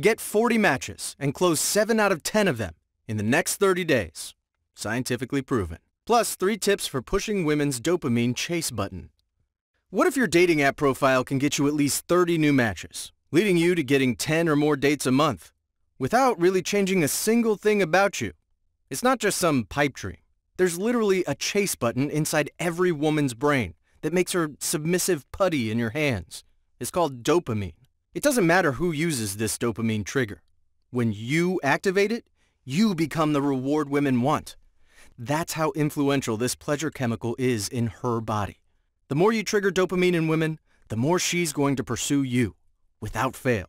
Get 40 matches and close 7 out of 10 of them in the next 30 days. Scientifically proven. Plus, 3 tips for pushing women's dopamine chase button. What if your dating app profile can get you at least 30 new matches, leading you to getting 10 or more dates a month, without really changing a single thing about you? It's not just some pipe dream. There's literally a chase button inside every woman's brain that makes her submissive putty in your hands. It's called dopamine. It doesn't matter who uses this dopamine trigger. When you activate it, you become the reward women want. That's how influential this pleasure chemical is in her body. The more you trigger dopamine in women, the more she's going to pursue you, without fail.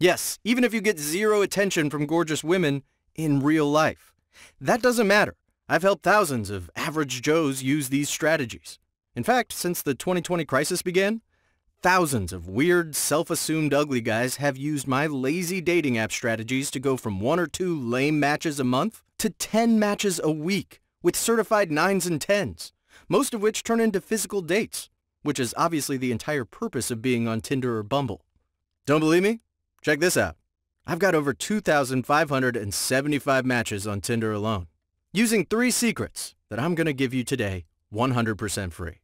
Yes, even if you get zero attention from gorgeous women in real life. That doesn't matter. I've helped thousands of average Joes use these strategies. In fact, since the 2020 crisis began, Thousands of weird, self-assumed ugly guys have used my lazy dating app strategies to go from one or two lame matches a month to 10 matches a week with certified 9s and 10s, most of which turn into physical dates, which is obviously the entire purpose of being on Tinder or Bumble. Don't believe me? Check this out. I've got over 2,575 matches on Tinder alone, using three secrets that I'm going to give you today 100% free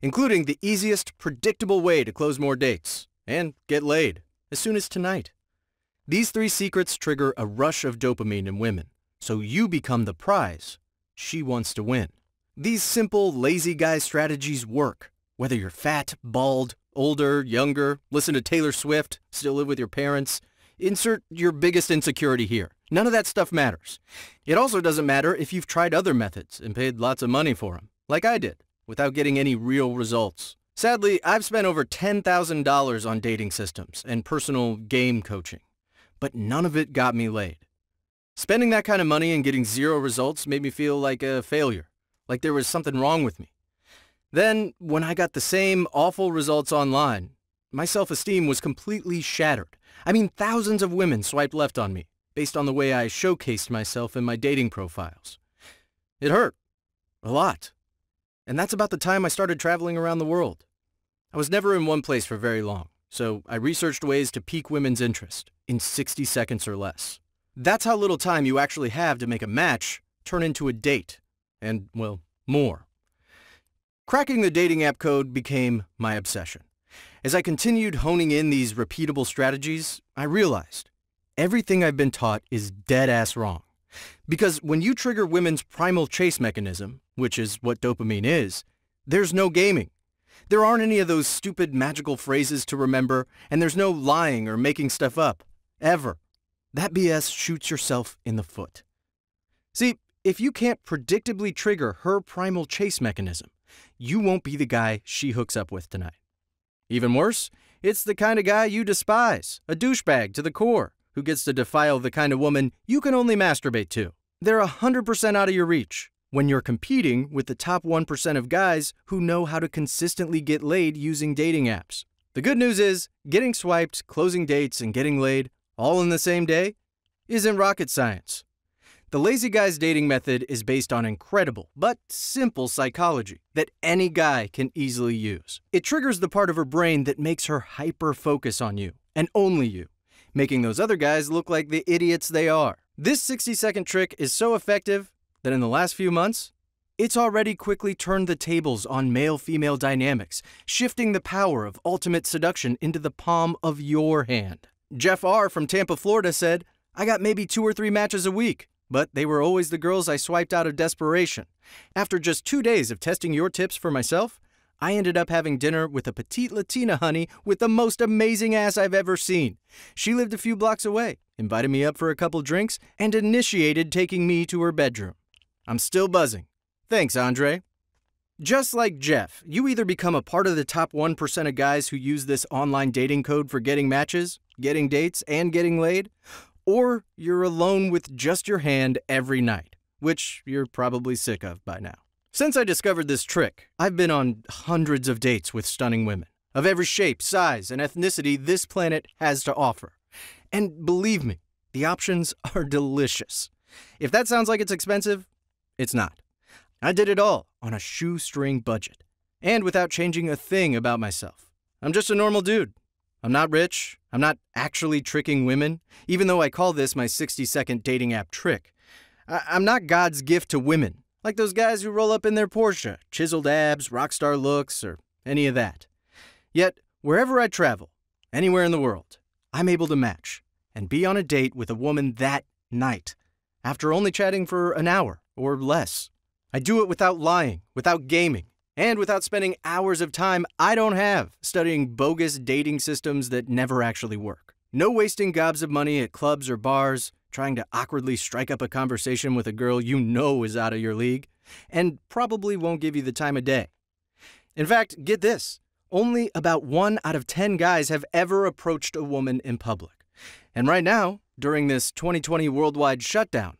including the easiest, predictable way to close more dates and get laid as soon as tonight. These three secrets trigger a rush of dopamine in women, so you become the prize she wants to win. These simple, lazy guy strategies work, whether you're fat, bald, older, younger, listen to Taylor Swift, still live with your parents. Insert your biggest insecurity here. None of that stuff matters. It also doesn't matter if you've tried other methods and paid lots of money for them, like I did without getting any real results. Sadly, I've spent over $10,000 on dating systems and personal game coaching, but none of it got me laid. Spending that kind of money and getting zero results made me feel like a failure, like there was something wrong with me. Then, when I got the same awful results online, my self-esteem was completely shattered. I mean, thousands of women swiped left on me, based on the way I showcased myself in my dating profiles. It hurt. A lot. And that's about the time I started traveling around the world. I was never in one place for very long, so I researched ways to pique women's interest in 60 seconds or less. That's how little time you actually have to make a match turn into a date, and, well, more. Cracking the dating app code became my obsession. As I continued honing in these repeatable strategies, I realized everything I've been taught is dead-ass wrong. Because when you trigger women's primal chase mechanism, which is what dopamine is, there's no gaming. There aren't any of those stupid magical phrases to remember, and there's no lying or making stuff up. Ever. That BS shoots yourself in the foot. See, if you can't predictably trigger her primal chase mechanism, you won't be the guy she hooks up with tonight. Even worse, it's the kind of guy you despise, a douchebag to the core, who gets to defile the kind of woman you can only masturbate to. They're 100% out of your reach when you're competing with the top 1% of guys who know how to consistently get laid using dating apps. The good news is, getting swiped, closing dates, and getting laid all in the same day isn't rocket science. The lazy guy's dating method is based on incredible but simple psychology that any guy can easily use. It triggers the part of her brain that makes her hyper focus on you and only you, making those other guys look like the idiots they are. This 60 second trick is so effective that in the last few months, it's already quickly turned the tables on male female dynamics, shifting the power of ultimate seduction into the palm of your hand. Jeff R. from Tampa, Florida said, I got maybe two or three matches a week, but they were always the girls I swiped out of desperation. After just two days of testing your tips for myself, I ended up having dinner with a petite Latina honey with the most amazing ass I've ever seen. She lived a few blocks away, invited me up for a couple drinks, and initiated taking me to her bedroom. I'm still buzzing. Thanks, Andre. Just like Jeff, you either become a part of the top 1% of guys who use this online dating code for getting matches, getting dates, and getting laid, or you're alone with just your hand every night, which you're probably sick of by now. Since I discovered this trick, I've been on hundreds of dates with stunning women, of every shape, size, and ethnicity this planet has to offer. And believe me, the options are delicious. If that sounds like it's expensive, it's not. I did it all on a shoestring budget and without changing a thing about myself. I'm just a normal dude. I'm not rich. I'm not actually tricking women, even though I call this my 60 second dating app trick. I- am not God's gift to women, like those guys who roll up in their Porsche, chiseled abs, rock star looks, or any of that. Yet, wherever I travel, anywhere in the world, I'm able to match and be on a date with a woman that night after only chatting for an hour or less. I do it without lying, without gaming, and without spending hours of time I don't have studying bogus dating systems that never actually work. No wasting gobs of money at clubs or bars, trying to awkwardly strike up a conversation with a girl you know is out of your league, and probably won't give you the time of day. In fact, get this only about one out of 10 guys have ever approached a woman in public. And right now, during this 2020 worldwide shutdown,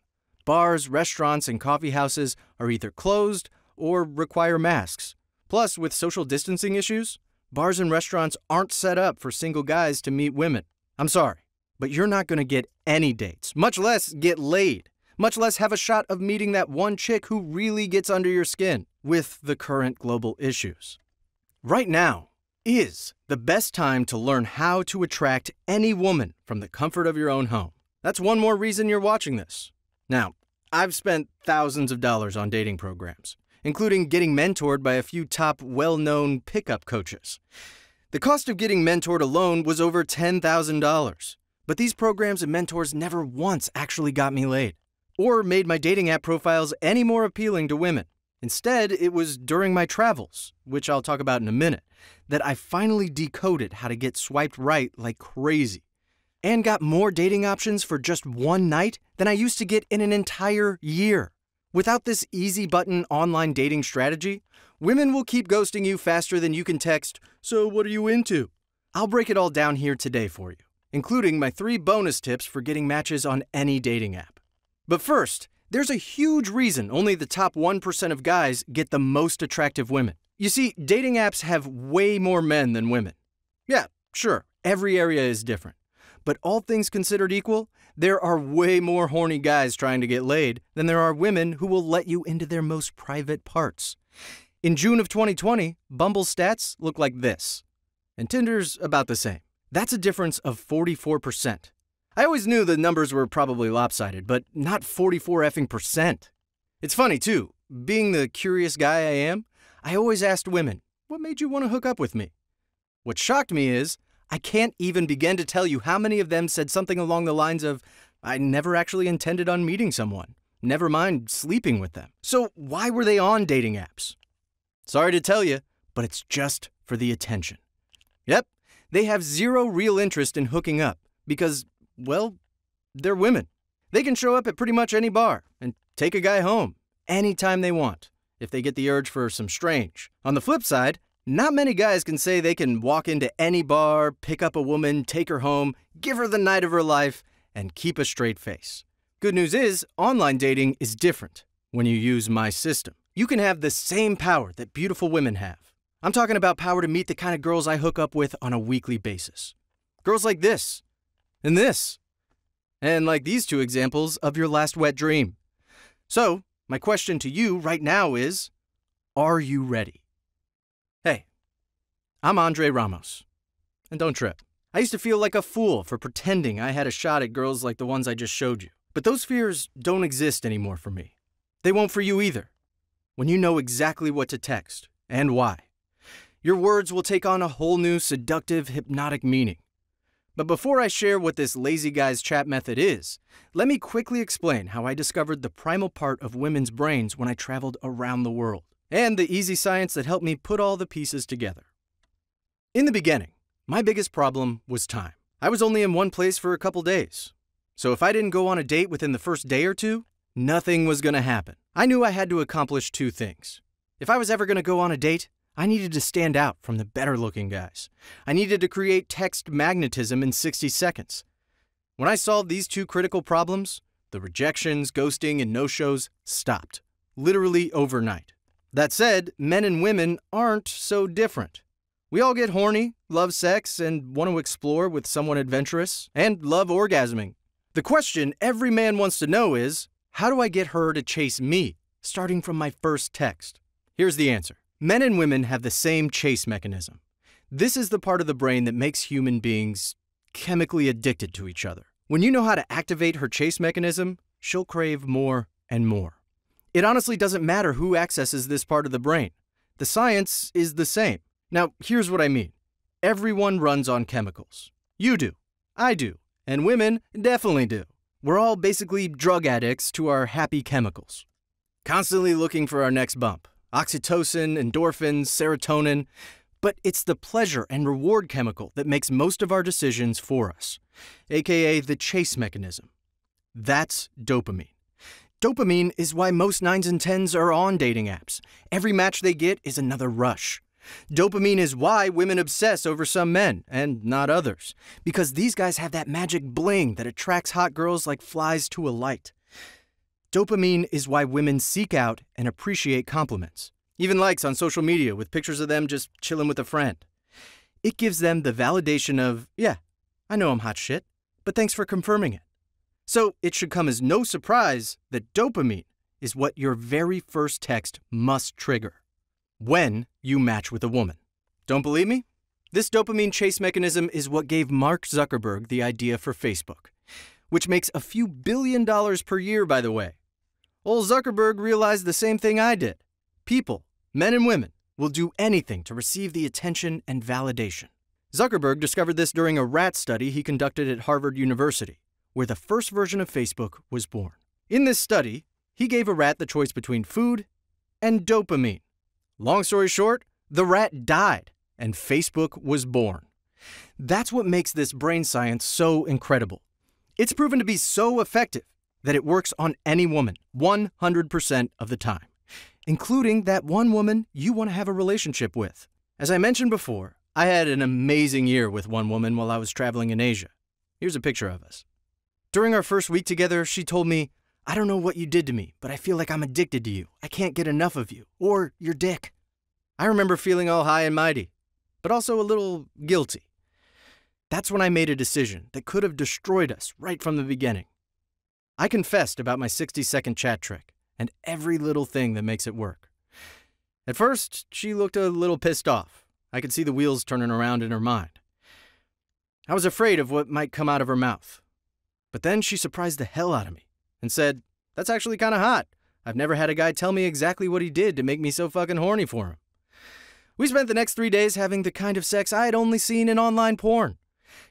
bars, restaurants, and coffeehouses are either closed or require masks. Plus, with social distancing issues, bars and restaurants aren't set up for single guys to meet women. I'm sorry, but you're not going to get any dates, much less get laid, much less have a shot of meeting that one chick who really gets under your skin with the current global issues. Right now is the best time to learn how to attract any woman from the comfort of your own home. That's one more reason you're watching this. Now, I've spent thousands of dollars on dating programs, including getting mentored by a few top well known pickup coaches. The cost of getting mentored alone was over $10,000, but these programs and mentors never once actually got me laid or made my dating app profiles any more appealing to women. Instead, it was during my travels, which I'll talk about in a minute, that I finally decoded how to get swiped right like crazy and got more dating options for just one night than I used to get in an entire year. Without this easy button online dating strategy, women will keep ghosting you faster than you can text, So what are you into? I'll break it all down here today for you, including my three bonus tips for getting matches on any dating app. But first, there's a huge reason only the top 1% of guys get the most attractive women. You see, dating apps have way more men than women. Yeah, sure, every area is different. But all things considered equal, there are way more horny guys trying to get laid than there are women who will let you into their most private parts. In June of 2020, Bumble stats look like this, and Tinder's about the same. That's a difference of 44%. I always knew the numbers were probably lopsided, but not 44 effing percent. It's funny, too. Being the curious guy I am, I always asked women, what made you want to hook up with me? What shocked me is I can't even begin to tell you how many of them said something along the lines of, I never actually intended on meeting someone, never mind sleeping with them. So why were they on dating apps? Sorry to tell you, but it's just for the attention. Yep, they have zero real interest in hooking up because, well, they're women. They can show up at pretty much any bar and take a guy home anytime they want if they get the urge for some strange. On the flip side, not many guys can say they can walk into any bar, pick up a woman, take her home, give her the night of her life, and keep a straight face. Good news is, online dating is different when you use My System. You can have the same power that beautiful women have. I'm talking about power to meet the kind of girls I hook up with on a weekly basis. Girls like this, and this, and like these two examples of your last wet dream. So, my question to you right now is Are you ready? I'm Andre Ramos. And don't trip. I used to feel like a fool for pretending I had a shot at girls like the ones I just showed you. But those fears don't exist anymore for me. They won't for you either. When you know exactly what to text and why, your words will take on a whole new seductive, hypnotic meaning. But before I share what this lazy guy's chat method is, let me quickly explain how I discovered the primal part of women's brains when I traveled around the world, and the easy science that helped me put all the pieces together. In the beginning, my biggest problem was time. I was only in one place for a couple days. So if I didn't go on a date within the first day or two, nothing was going to happen. I knew I had to accomplish two things. If I was ever going to go on a date, I needed to stand out from the better looking guys. I needed to create text magnetism in 60 seconds. When I solved these two critical problems, the rejections, ghosting, and no shows stopped, literally overnight. That said, men and women aren't so different. We all get horny, love sex, and want to explore with someone adventurous, and love orgasming. The question every man wants to know is how do I get her to chase me, starting from my first text? Here's the answer men and women have the same chase mechanism. This is the part of the brain that makes human beings chemically addicted to each other. When you know how to activate her chase mechanism, she'll crave more and more. It honestly doesn't matter who accesses this part of the brain. The science is the same. Now, here's what I mean everyone runs on chemicals. You do, I do, and women definitely do. We're all basically drug addicts to our happy chemicals. Constantly looking for our next bump oxytocin, endorphins, serotonin. But it's the pleasure and reward chemical that makes most of our decisions for us, aka the chase mechanism. That's dopamine. Dopamine is why most 9s and 10s are on dating apps. Every match they get is another rush. Dopamine is why women obsess over some men and not others, because these guys have that magic bling that attracts hot girls like flies to a light. Dopamine is why women seek out and appreciate compliments, even likes on social media with pictures of them just chilling with a friend. It gives them the validation of, yeah, I know I'm hot shit, but thanks for confirming it. So it should come as no surprise that dopamine is what your very first text must trigger when you match with a woman. Don't believe me? This dopamine chase mechanism is what gave Mark Zuckerberg the idea for Facebook, which makes a few billion dollars per year, by the way. Old Zuckerberg realized the same thing I did. People, men and women, will do anything to receive the attention and validation. Zuckerberg discovered this during a rat study he conducted at Harvard University, where the first version of Facebook was born. In this study, he gave a rat the choice between food and dopamine. Long story short, the rat died and Facebook was born. That's what makes this brain science so incredible. It's proven to be so effective that it works on any woman 100% of the time, including that one woman you want to have a relationship with. As I mentioned before, I had an amazing year with one woman while I was traveling in Asia. Here's a picture of us. During our first week together, she told me, I don't know what you did to me, but I feel like I'm addicted to you. I can't get enough of you, or your dick. I remember feeling all high and mighty, but also a little guilty. That's when I made a decision that could have destroyed us right from the beginning. I confessed about my 60 second chat trick and every little thing that makes it work. At first, she looked a little pissed off. I could see the wheels turning around in her mind. I was afraid of what might come out of her mouth. But then she surprised the hell out of me and said, That's actually kind of hot. I've never had a guy tell me exactly what he did to make me so fucking horny for him. We spent the next three days having the kind of sex I had only seen in online porn.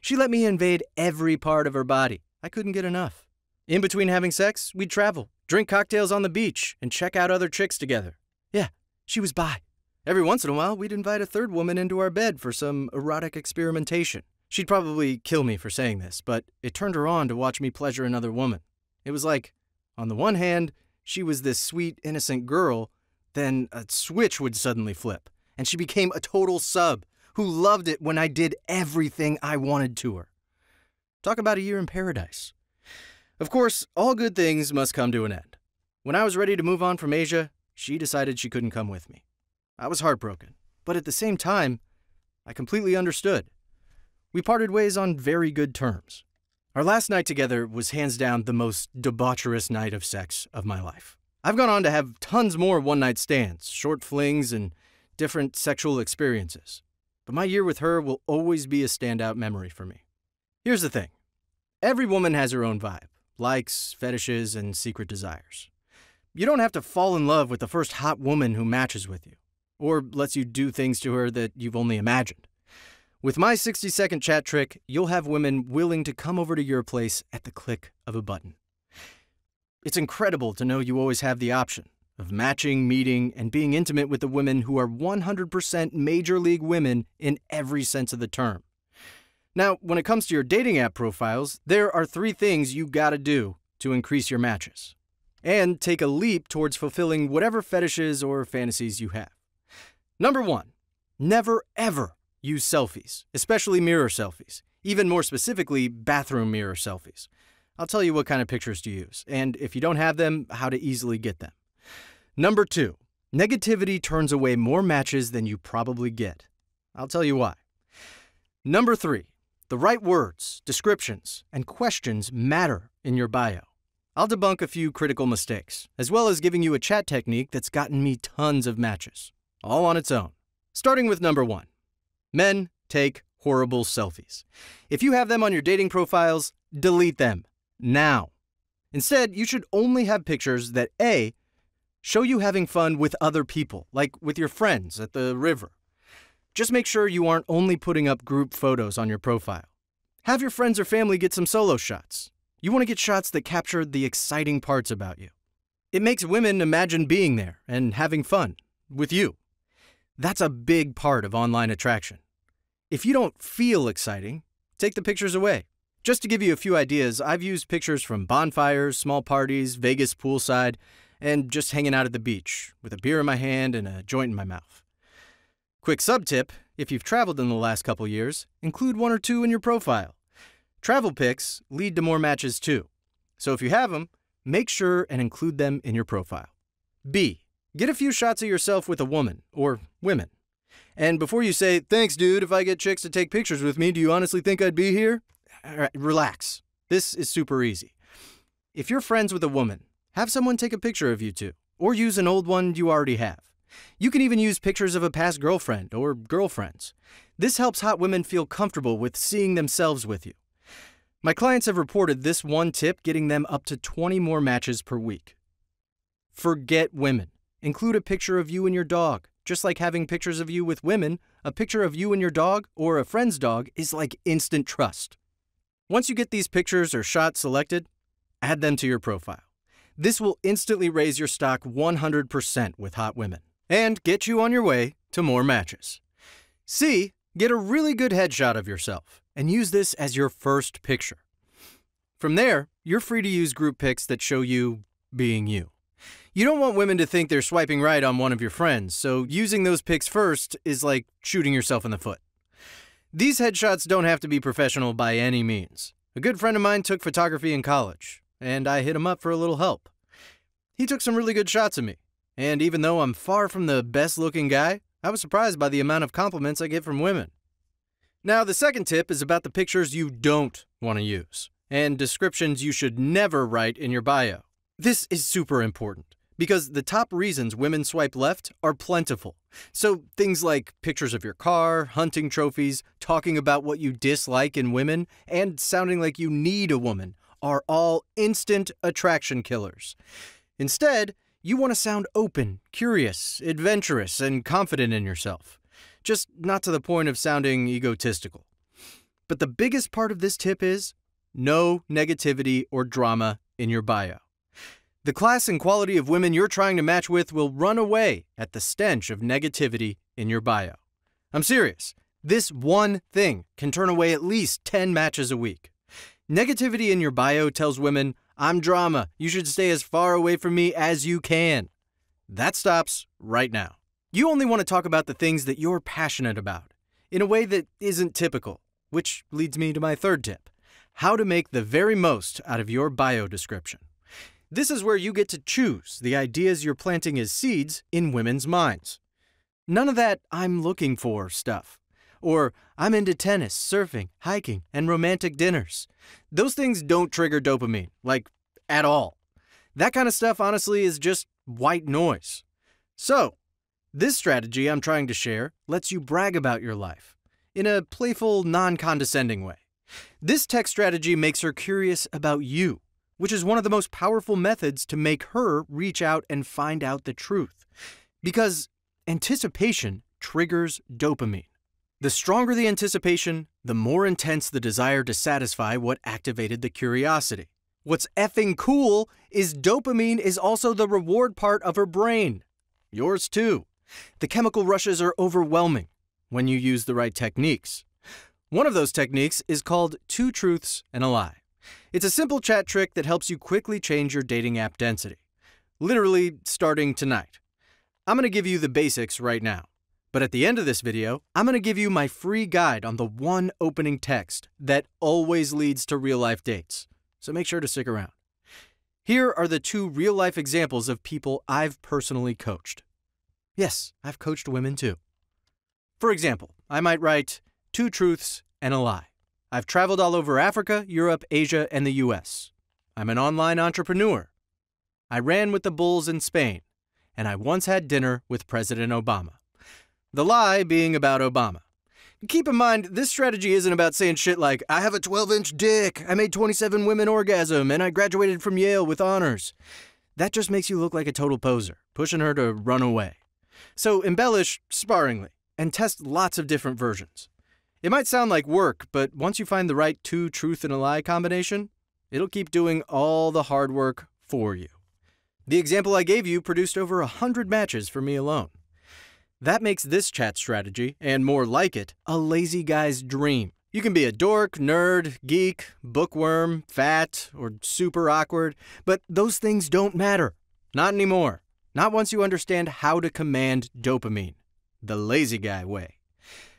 She let me invade every part of her body. I couldn't get enough. In between having sex, we'd travel, drink cocktails on the beach, and check out other chicks together. Yeah, she was bi. Every once in a while, we'd invite a third woman into our bed for some erotic experimentation. She'd probably kill me for saying this, but it turned her on to watch me pleasure another woman. It was like, on the one hand, she was this sweet, innocent girl, then a switch would suddenly flip, and she became a total sub who loved it when I did everything I wanted to her. Talk about a year in paradise. Of course, all good things must come to an end. When I was ready to move on from Asia, she decided she couldn't come with me. I was heartbroken, but at the same time, I completely understood. We parted ways on very good terms. Our last night together was hands down the most debaucherous night of sex of my life. I've gone on to have tons more one night stands, short flings, and different sexual experiences. But my year with her will always be a standout memory for me. Here's the thing every woman has her own vibe, likes, fetishes, and secret desires. You don't have to fall in love with the first hot woman who matches with you, or lets you do things to her that you've only imagined. With my 60 second chat trick, you'll have women willing to come over to your place at the click of a button. It's incredible to know you always have the option of matching, meeting, and being intimate with the women who are 100% major league women in every sense of the term. Now, when it comes to your dating app profiles, there are three things you gotta do to increase your matches and take a leap towards fulfilling whatever fetishes or fantasies you have. Number one, never ever Use selfies, especially mirror selfies. Even more specifically, bathroom mirror selfies. I'll tell you what kind of pictures to use, and if you don't have them, how to easily get them. Number two, negativity turns away more matches than you probably get. I'll tell you why. Number three, the right words, descriptions, and questions matter in your bio. I'll debunk a few critical mistakes, as well as giving you a chat technique that's gotten me tons of matches, all on its own. Starting with number one Men take horrible selfies. If you have them on your dating profiles, delete them now. Instead, you should only have pictures that A, show you having fun with other people, like with your friends at the river. Just make sure you aren't only putting up group photos on your profile. Have your friends or family get some solo shots. You want to get shots that capture the exciting parts about you. It makes women imagine being there and having fun with you. That's a big part of online attraction. If you don't feel exciting, take the pictures away. Just to give you a few ideas, I've used pictures from bonfires, small parties, Vegas poolside, and just hanging out at the beach with a beer in my hand and a joint in my mouth. Quick sub tip if you've traveled in the last couple years, include one or two in your profile. Travel pics lead to more matches too, so if you have them, make sure and include them in your profile. B. Get a few shots of yourself with a woman, or women. And before you say, thanks, dude, if I get chicks to take pictures with me, do you honestly think I'd be here? Right, relax. This is super easy. If you're friends with a woman, have someone take a picture of you two, or use an old one you already have. You can even use pictures of a past girlfriend or girlfriends. This helps hot women feel comfortable with seeing themselves with you. My clients have reported this one tip getting them up to 20 more matches per week. Forget women. Include a picture of you and your dog. Just like having pictures of you with women, a picture of you and your dog or a friend's dog is like instant trust. Once you get these pictures or shots selected, add them to your profile. This will instantly raise your stock 100% with hot women and get you on your way to more matches. C, get a really good headshot of yourself and use this as your first picture. From there, you're free to use group pics that show you being you you don't want women to think they're swiping right on one of your friends, so using those pics first is like shooting yourself in the foot. These headshots don't have to be professional by any means. A good friend of mine took photography in college, and I hit him up for a little help. He took some really good shots of me, and even though I'm far from the best looking guy, I was surprised by the amount of compliments I get from women. Now, the second tip is about the pictures you don't want to use, and descriptions you should never write in your bio. This is super important because the top reasons women swipe left are plentiful. So things like pictures of your car, hunting trophies, talking about what you dislike in women, and sounding like you need a woman are all instant attraction killers. Instead, you want to sound open, curious, adventurous, and confident in yourself. Just not to the point of sounding egotistical. But the biggest part of this tip is no negativity or drama in your bio. The class and quality of women you're trying to match with will run away at the stench of negativity in your bio. I'm serious. This one thing can turn away at least 10 matches a week. Negativity in your bio tells women, I'm drama, you should stay as far away from me as you can. That stops right now. You only want to talk about the things that you're passionate about in a way that isn't typical, which leads me to my third tip how to make the very most out of your bio description. This is where you get to choose the ideas you're planting as seeds in women's minds. None of that I'm looking for stuff. Or I'm into tennis, surfing, hiking, and romantic dinners. Those things don't trigger dopamine, like at all. That kind of stuff, honestly, is just white noise. So, this strategy I'm trying to share lets you brag about your life in a playful, non condescending way. This text strategy makes her curious about you which is one of the most powerful methods to make her reach out and find out the truth. Because anticipation triggers dopamine. The stronger the anticipation, the more intense the desire to satisfy what activated the curiosity. What's effing cool is dopamine is also the reward part of her brain. Yours too. The chemical rushes are overwhelming when you use the right techniques. One of those techniques is called two truths and a lie. It's a simple chat trick that helps you quickly change your dating app density, literally starting tonight. I'm going to give you the basics right now. But at the end of this video, I'm going to give you my free guide on the one opening text that always leads to real-life dates. So make sure to stick around. Here are the two real-life examples of people I've personally coached. Yes, I've coached women too. For example, I might write two truths and a lie. I've traveled all over Africa, Europe, Asia, and the US. I'm an online entrepreneur. I ran with the Bulls in Spain, and I once had dinner with President Obama. The lie being about Obama. Keep in mind, this strategy isn't about saying shit like, I have a 12 inch dick, I made 27 women orgasm, and I graduated from Yale with honors. That just makes you look like a total poser, pushing her to run away. So embellish sparingly and test lots of different versions. It might sound like work, but once you find the right two truth and a lie combination, it'll keep doing all the hard work for you. The example I gave you produced over 100 matches for me alone. That makes this chat strategy, and more like it, a lazy guy's dream. You can be a dork, nerd, geek, bookworm, fat, or super awkward, but those things don't matter. Not anymore. Not once you understand how to command dopamine. The lazy guy way.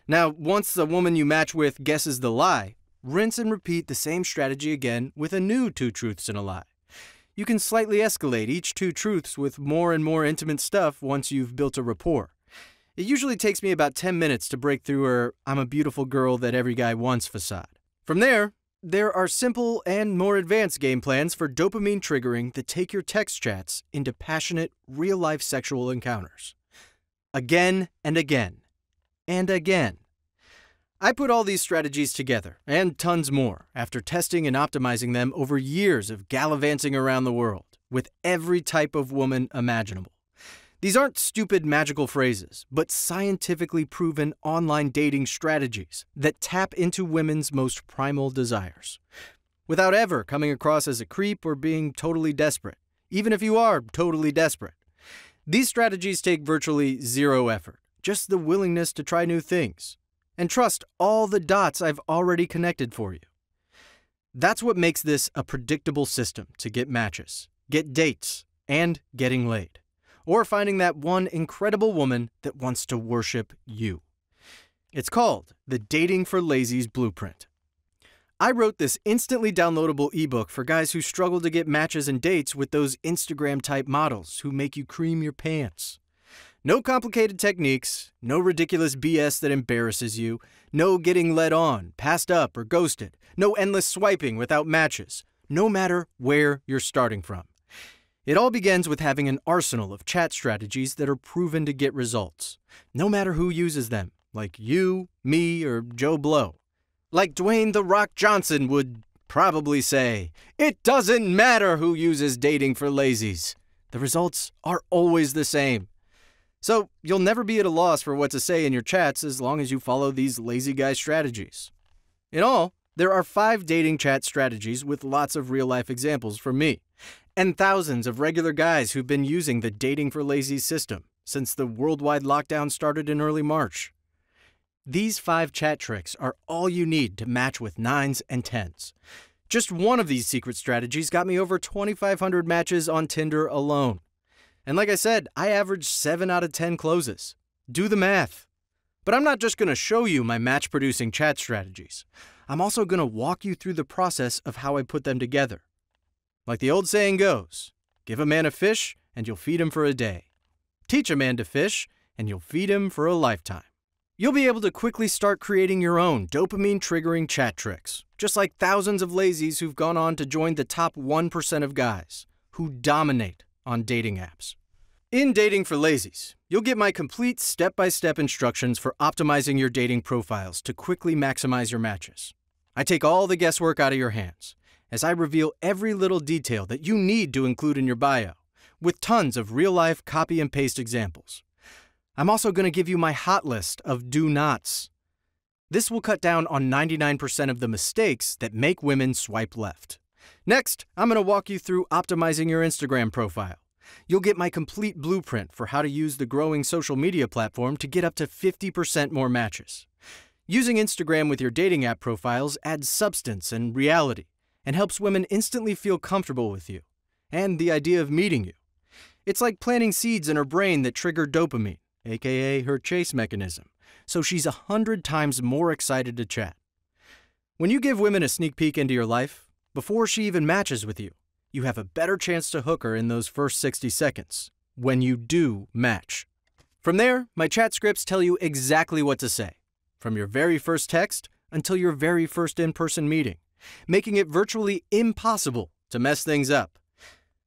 Now, once the woman you match with guesses the lie, rinse and repeat the same strategy again with a new two truths and a lie. You can slightly escalate each two truths with more and more intimate stuff once you've built a rapport. It usually takes me about 10 minutes to break through her I'm a beautiful girl that every guy wants facade. From there, there are simple and more advanced game plans for dopamine triggering that take your text chats into passionate, real life sexual encounters. Again and again, and again. I put all these strategies together, and tons more, after testing and optimizing them over years of gallivanting around the world with every type of woman imaginable. These aren't stupid magical phrases, but scientifically proven online dating strategies that tap into women's most primal desires. Without ever coming across as a creep or being totally desperate, even if you are totally desperate. These strategies take virtually zero effort just the willingness to try new things, and trust all the dots I've already connected for you. That's what makes this a predictable system to get matches, get dates, and getting laid, or finding that one incredible woman that wants to worship you. It's called the Dating for Lazies Blueprint. I wrote this instantly downloadable ebook for guys who struggle to get matches and dates with those Instagram type models who make you cream your pants. No complicated techniques, no ridiculous BS that embarrasses you, no getting led on, passed up, or ghosted, no endless swiping without matches, no matter where you're starting from. It all begins with having an arsenal of chat strategies that are proven to get results, no matter who uses them, like you, me, or Joe Blow. Like Dwayne The Rock Johnson would probably say, it doesn't matter who uses dating for lazies. The results are always the same so you'll never be at a loss for what to say in your chats as long as you follow these lazy guy strategies. In all, there are five dating chat strategies with lots of real life examples from me, and thousands of regular guys who've been using the Dating for Lazy system since the worldwide lockdown started in early March. These five chat tricks are all you need to match with nines and tens. Just one of these secret strategies got me over 2,500 matches on Tinder alone. And like I said, I average 7 out of 10 closes. Do the math. But I'm not just going to show you my match producing chat strategies. I'm also going to walk you through the process of how I put them together. Like the old saying goes give a man a fish and you'll feed him for a day. Teach a man to fish and you'll feed him for a lifetime. You'll be able to quickly start creating your own dopamine triggering chat tricks, just like thousands of lazies who've gone on to join the top 1% of guys who dominate on dating apps. In Dating for Lazies, you'll get my complete step-by-step instructions for optimizing your dating profiles to quickly maximize your matches. I take all the guesswork out of your hands as I reveal every little detail that you need to include in your bio, with tons of real-life copy and paste examples. I'm also going to give you my hot list of do nots. This will cut down on 99% of the mistakes that make women swipe left. Next, I'm going to walk you through optimizing your Instagram profile. You'll get my complete blueprint for how to use the growing social media platform to get up to 50% more matches. Using Instagram with your dating app profiles adds substance and reality and helps women instantly feel comfortable with you and the idea of meeting you. It's like planting seeds in her brain that trigger dopamine, aka her chase mechanism, so she's a hundred times more excited to chat. When you give women a sneak peek into your life, before she even matches with you, you have a better chance to hook her in those first 60 seconds, when you do match. From there, my chat scripts tell you exactly what to say, from your very first text until your very first in-person meeting, making it virtually impossible to mess things up.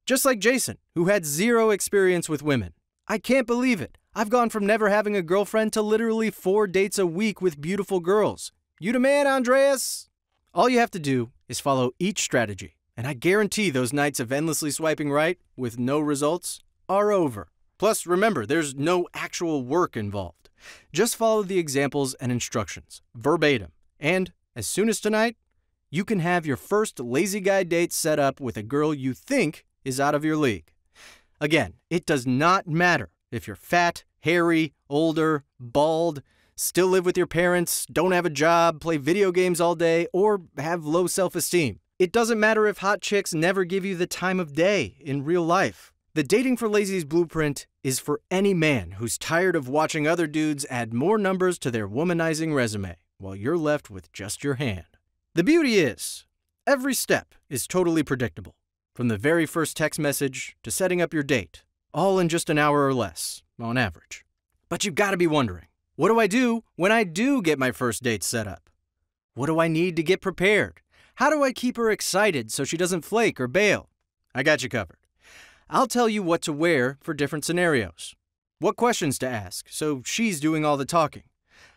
Just like Jason, who had zero experience with women. I can't believe it. I've gone from never having a girlfriend to literally four dates a week with beautiful girls. You the man, Andreas! All you have to do is follow each strategy and I guarantee those nights of endlessly swiping right with no results are over. Plus, remember, there's no actual work involved. Just follow the examples and instructions, verbatim. And as soon as tonight, you can have your first lazy guy date set up with a girl you think is out of your league. Again, it does not matter if you're fat, hairy, older, bald, still live with your parents, don't have a job, play video games all day, or have low self esteem. It doesn't matter if hot chicks never give you the time of day in real life. The Dating for Lazy's blueprint is for any man who's tired of watching other dudes add more numbers to their womanizing resume while you're left with just your hand. The beauty is, every step is totally predictable, from the very first text message to setting up your date, all in just an hour or less, on average. But you've got to be wondering, what do I do when I do get my first date set up? What do I need to get prepared? How do I keep her excited so she doesn't flake or bail? I got you covered. I'll tell you what to wear for different scenarios, what questions to ask so she's doing all the talking,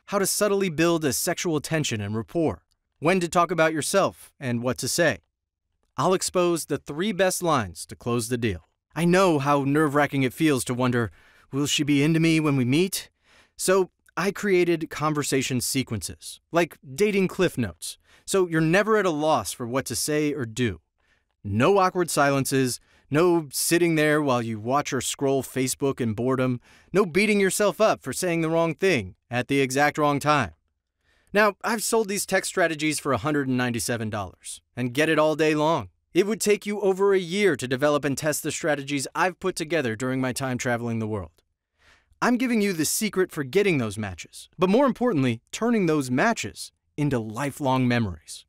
how to subtly build a sexual tension and rapport, when to talk about yourself, and what to say. I'll expose the three best lines to close the deal. I know how nerve wracking it feels to wonder, will she be into me when we meet? So I created conversation sequences, like dating cliff notes, so you're never at a loss for what to say or do. No awkward silences, no sitting there while you watch or scroll Facebook in boredom, no beating yourself up for saying the wrong thing at the exact wrong time. Now, I've sold these text strategies for $197 and get it all day long. It would take you over a year to develop and test the strategies I've put together during my time traveling the world. I'm giving you the secret for getting those matches, but more importantly, turning those matches into lifelong memories.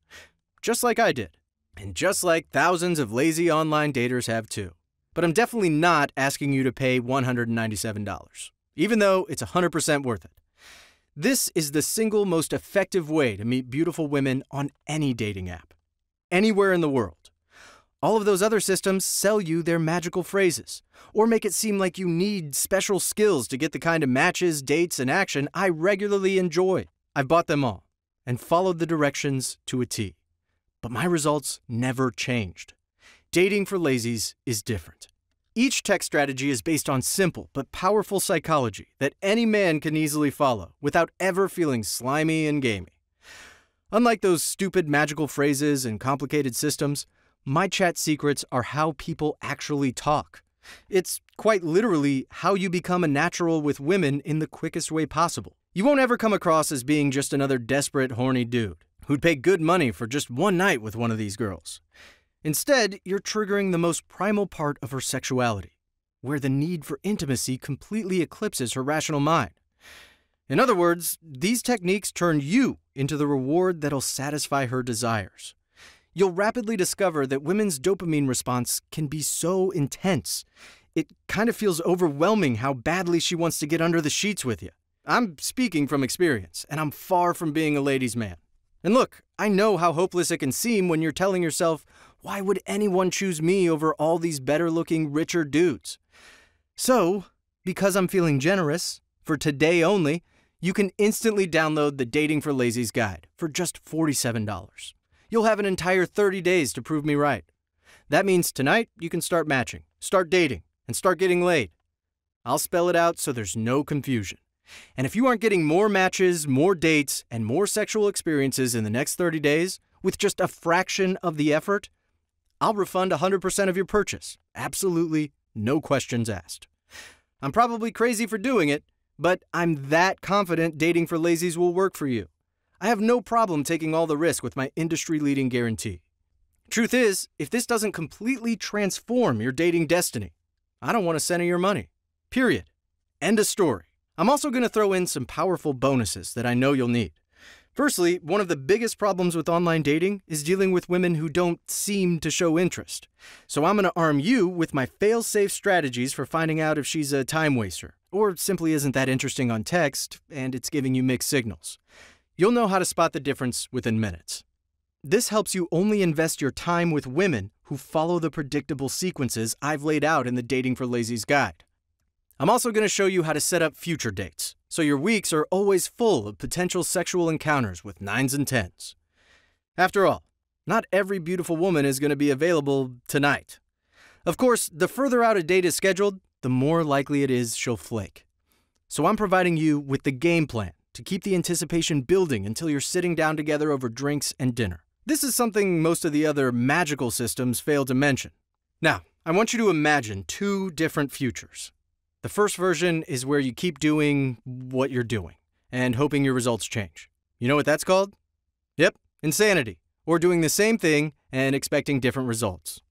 Just like I did, and just like thousands of lazy online daters have too. But I'm definitely not asking you to pay $197, even though it's 100% worth it. This is the single most effective way to meet beautiful women on any dating app, anywhere in the world. All of those other systems sell you their magical phrases, or make it seem like you need special skills to get the kind of matches, dates, and action I regularly enjoy. I've bought them all and followed the directions to a T. But my results never changed. Dating for lazies is different. Each tech strategy is based on simple but powerful psychology that any man can easily follow without ever feeling slimy and gamey. Unlike those stupid magical phrases and complicated systems, my chat secrets are how people actually talk. It's quite literally how you become a natural with women in the quickest way possible you won't ever come across as being just another desperate, horny dude who'd pay good money for just one night with one of these girls. Instead, you're triggering the most primal part of her sexuality, where the need for intimacy completely eclipses her rational mind. In other words, these techniques turn you into the reward that'll satisfy her desires. You'll rapidly discover that women's dopamine response can be so intense. It kind of feels overwhelming how badly she wants to get under the sheets with you. I'm speaking from experience, and I'm far from being a ladies' man. And look, I know how hopeless it can seem when you're telling yourself, why would anyone choose me over all these better looking, richer dudes? So, because I'm feeling generous, for today only, you can instantly download the Dating for Lazy's guide for just $47. You'll have an entire 30 days to prove me right. That means tonight you can start matching, start dating, and start getting laid. I'll spell it out so there's no confusion. And if you aren't getting more matches, more dates, and more sexual experiences in the next 30 days with just a fraction of the effort, I'll refund 100% of your purchase. Absolutely no questions asked. I'm probably crazy for doing it, but I'm that confident dating for lazies will work for you. I have no problem taking all the risk with my industry leading guarantee. Truth is, if this doesn't completely transform your dating destiny, I don't want to send you your money. Period. End of story. I'm also going to throw in some powerful bonuses that I know you'll need. Firstly, one of the biggest problems with online dating is dealing with women who don't seem to show interest. So I'm going to arm you with my fail-safe strategies for finding out if she's a time waster, or simply isn't that interesting on text and it's giving you mixed signals. You'll know how to spot the difference within minutes. This helps you only invest your time with women who follow the predictable sequences I've laid out in the Dating for Lazy's guide. I'm also going to show you how to set up future dates, so your weeks are always full of potential sexual encounters with 9s and 10s. After all, not every beautiful woman is going to be available tonight. Of course, the further out a date is scheduled, the more likely it is she'll flake. So I'm providing you with the game plan to keep the anticipation building until you're sitting down together over drinks and dinner. This is something most of the other magical systems fail to mention. Now, I want you to imagine two different futures. The first version is where you keep doing what you're doing and hoping your results change. You know what that's called? Yep, insanity. Or doing the same thing and expecting different results.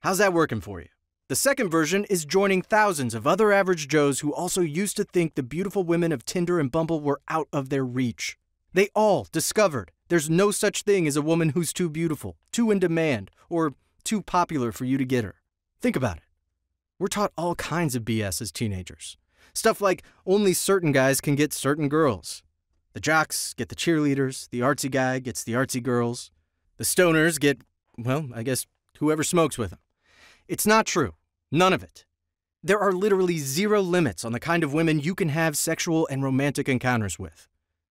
How's that working for you? The second version is joining thousands of other average Joes who also used to think the beautiful women of Tinder and Bumble were out of their reach. They all discovered there's no such thing as a woman who's too beautiful, too in demand, or too popular for you to get her. Think about it. We're taught all kinds of BS as teenagers. Stuff like only certain guys can get certain girls. The jocks get the cheerleaders, the artsy guy gets the artsy girls, the stoners get, well, I guess whoever smokes with them. It's not true. None of it. There are literally zero limits on the kind of women you can have sexual and romantic encounters with.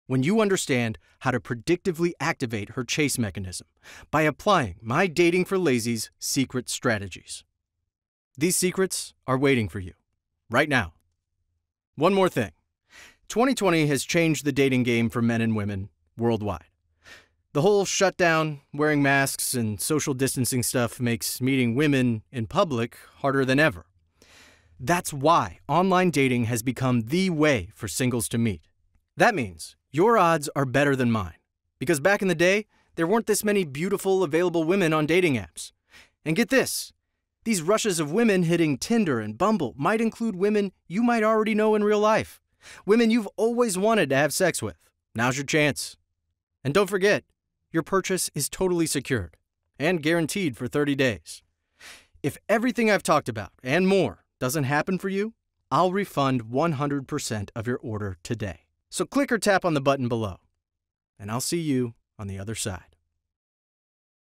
When you understand how to predictively activate her chase mechanism by applying my Dating for Lazy's secret strategies. These secrets are waiting for you, right now. One more thing 2020 has changed the dating game for men and women worldwide. The whole shutdown, wearing masks, and social distancing stuff makes meeting women in public harder than ever. That's why online dating has become the way for singles to meet. That means your odds are better than mine, because back in the day, there weren't this many beautiful available women on dating apps. And get this these rushes of women hitting Tinder and Bumble might include women you might already know in real life, women you've always wanted to have sex with. Now's your chance. And don't forget, your purchase is totally secured and guaranteed for 30 days. If everything I've talked about and more doesn't happen for you, I'll refund 100% of your order today. So click or tap on the button below, and I'll see you on the other side.